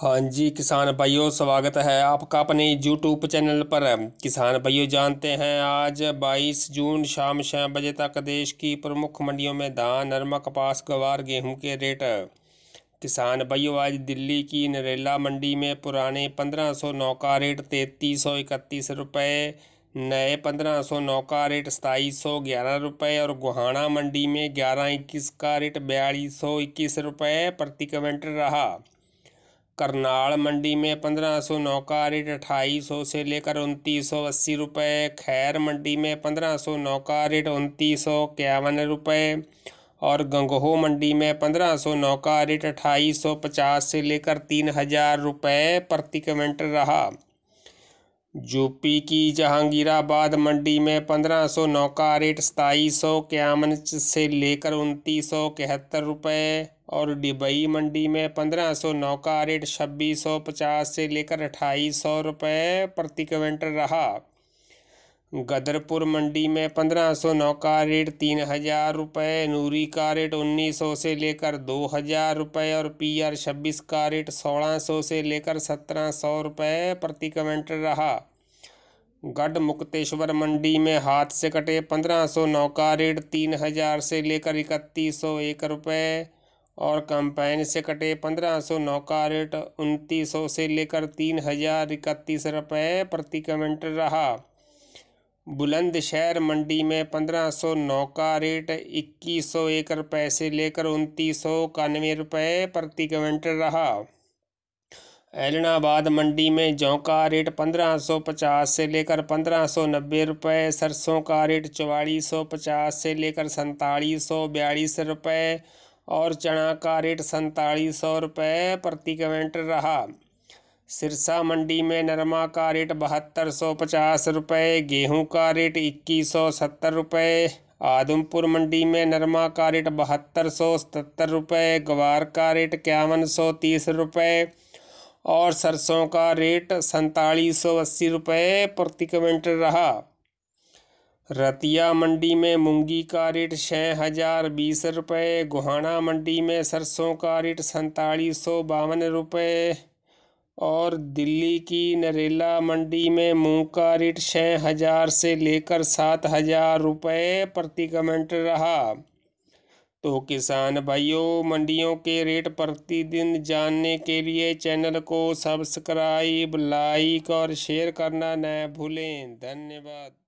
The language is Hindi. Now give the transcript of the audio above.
हाँ जी किसान भाइयों स्वागत है आपका अपने यूट्यूब चैनल पर किसान भाइयों जानते हैं आज 22 जून शाम छः बजे तक देश की प्रमुख मंडियों में धान नरमा कपास गवार गेहूं के रेट किसान भाइयों आज दिल्ली की नरेला मंडी में पुराने नौ का रेट तैतीस सौ इकतीस रुपये नए नौ का रेट सताईस सौ ग्यारह रुपये और गुहाना मंडी में ग्यारह इक्कीस का रेट बयालीस सौ इक्कीस रुपये प्रति क्विंटल रहा करनाल मंडी में पंद्रह सौ नौ का रेट अट्ठाईस सौ से लेकर उनतीस सौ अस्सी रुपये खैर मंडी में पंद्रह सौ नौ का रेट उनतीस सौ इक्यावन रुपये और गंगहो मंडी में पंद्रह सौ नौ का रेट अट्ठाईस सौ पचास से लेकर तीन हज़ार रुपये प्रति क्विंटल रहा यूपी की जहांगीराबाद मंडी में पंद्रह सौ नौ का रेट सताईस सौ इक्यावन से लेकर उनतीस सौ इकहत्तर रुपये और डिबई मंडी में पंद्रह सौ नौ का रेट छब्बीस सौ पचास से लेकर अट्ठाईस सौ रुपये प्रति क्विंटल रहा गदरपुर मंडी में पंद्रह सौ नौ का रेट तीन हज़ार रुपये नूरी का रेट उन्नीस सौ से लेकर दो हज़ार रुपये और पी आर छब्बीस का रेट सोलह सौ से लेकर सत्रह सौ रुपये प्रति क्विंटल रहा गढ़ मुक्तेश्वर मंडी में हाथ से कटे पंद्रह सौ नौ का रेट तीन हज़ार से लेकर इकतीस सौ एक रुपये और कंबाइन से कटे पंद्रह सौ नौ का रेट उनतीस सौ से लेकर तीन हजार इकतीस रुपये प्रति क्विंटल रहा बुलंदशहर मंडी में पंद्रह सौ नौ का रेट इक्कीस सौ एक रुपये से लेकर उनतीस सौ इक्यानवे रुपये प्रति क्विंटल रहा एलनाबाद मंडी में जौ का रेट पंद्रह सौ पचास से लेकर पंद्रह सौ नब्बे रुपये सरसों का रेट चौवालीस सौ पचास से लेकर सैंतालीस सौ बयालीस रुपये और चना का रेट सैंतालीस सौ रुपये प्रति क्विंटल रहा सिरसा मंडी में नरमा का रेट बहत्तर सौ पचास रुपये गेहूँ का रेट इक्कीस सौ सत्तर रुपये आदमपुर मंडी में नरमा का रेट बहत्तर सौ सतर रुपये ग्वार का रेट इक्यावन सौ तीस रुपये और सरसों का रेट सैंतालीस सौ अस्सी रुपये प्रति क्विंटल रहा रतिया मंडी में मूंगी का रेट छः हज़ार बीस रुपये गोहाना मंडी में सरसों का रेट सैंतालीस सौ बावन रुपये और दिल्ली की नरेला मंडी में मूंग का रेट छः हज़ार से लेकर सात हज़ार रुपये प्रति कमेंट रहा तो किसान भाइयों मंडियों के रेट प्रतिदिन जानने के लिए चैनल को सब्सक्राइब लाइक और शेयर करना न भूलें धन्यवाद